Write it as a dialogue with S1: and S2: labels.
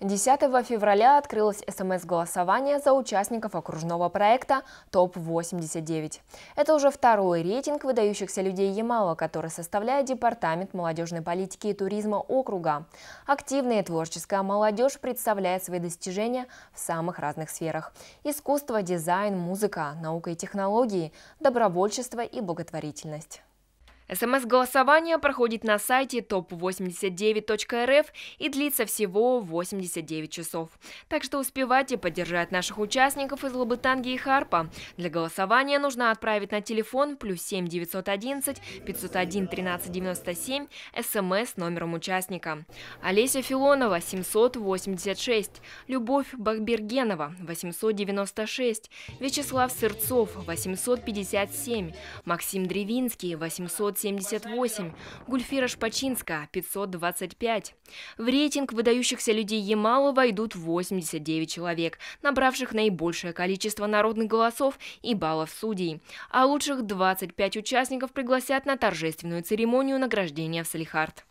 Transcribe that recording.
S1: 10 февраля открылось СМС-голосование за участников окружного проекта ТОП-89. Это уже второй рейтинг выдающихся людей Ямала, который составляет Департамент молодежной политики и туризма округа. Активная творческая молодежь представляет свои достижения в самых разных сферах – искусство, дизайн, музыка, наука и технологии, добровольчество и благотворительность. СМС-голосование проходит на сайте top89.rf и длится всего 89 часов. Так что успевайте поддержать наших участников из Лабытанги и Харпа. Для голосования нужно отправить на телефон плюс 7 911 501 1397 СМС номером участника. Олеся Филонова 786, Любовь Бахбергенова 896, Вячеслав Сырцов 857, Максим Древинский 800 578, Гульфира Шпачинска 525. В рейтинг выдающихся людей Ямала войдут 89 человек, набравших наибольшее количество народных голосов и баллов судей. А лучших 25 участников пригласят на торжественную церемонию награждения в Салихард.